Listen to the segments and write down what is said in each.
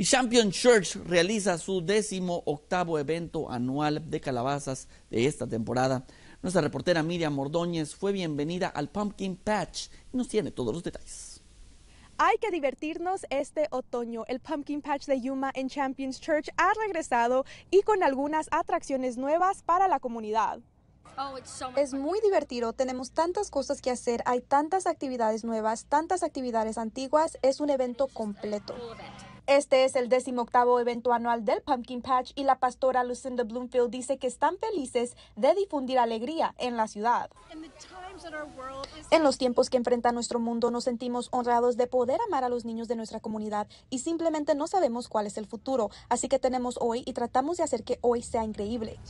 Y Champion Church realiza su décimo octavo evento anual de calabazas de esta temporada. Nuestra reportera Miriam Mordóñez fue bienvenida al Pumpkin Patch y nos tiene todos los detalles. Hay que divertirnos este otoño. El Pumpkin Patch de Yuma en Champions Church ha regresado y con algunas atracciones nuevas para la comunidad. Oh, es muy divertido, tenemos tantas cosas que hacer, hay tantas actividades nuevas, tantas actividades antiguas, es un evento completo. Este es el decimoctavo evento anual del Pumpkin Patch y la pastora Lucinda Bloomfield dice que están felices de difundir alegría en la ciudad. En los tiempos que enfrenta nuestro mundo nos sentimos honrados de poder amar a los niños de nuestra comunidad y simplemente no sabemos cuál es el futuro, así que tenemos hoy y tratamos de hacer que hoy sea increíble.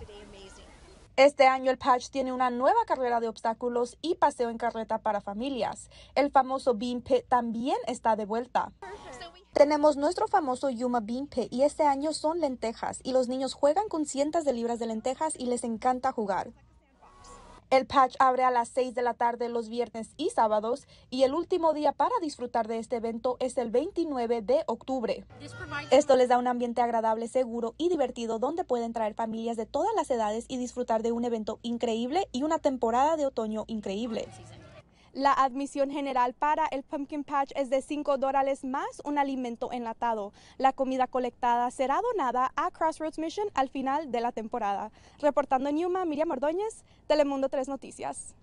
Este año el Patch tiene una nueva carrera de obstáculos y paseo en carreta para familias. El famoso Bean también está de vuelta. Tenemos nuestro famoso Yuma Bean y este año son lentejas y los niños juegan con cientos de libras de lentejas y les encanta jugar. El patch abre a las 6 de la tarde los viernes y sábados y el último día para disfrutar de este evento es el 29 de octubre. Esto les da un ambiente agradable, seguro y divertido donde pueden traer familias de todas las edades y disfrutar de un evento increíble y una temporada de otoño increíble. La admisión general para el Pumpkin Patch es de 5 dólares más un alimento enlatado. La comida colectada será donada a Crossroads Mission al final de la temporada. Reportando en Yuma, Miriam Ordóñez, Telemundo 3 Noticias.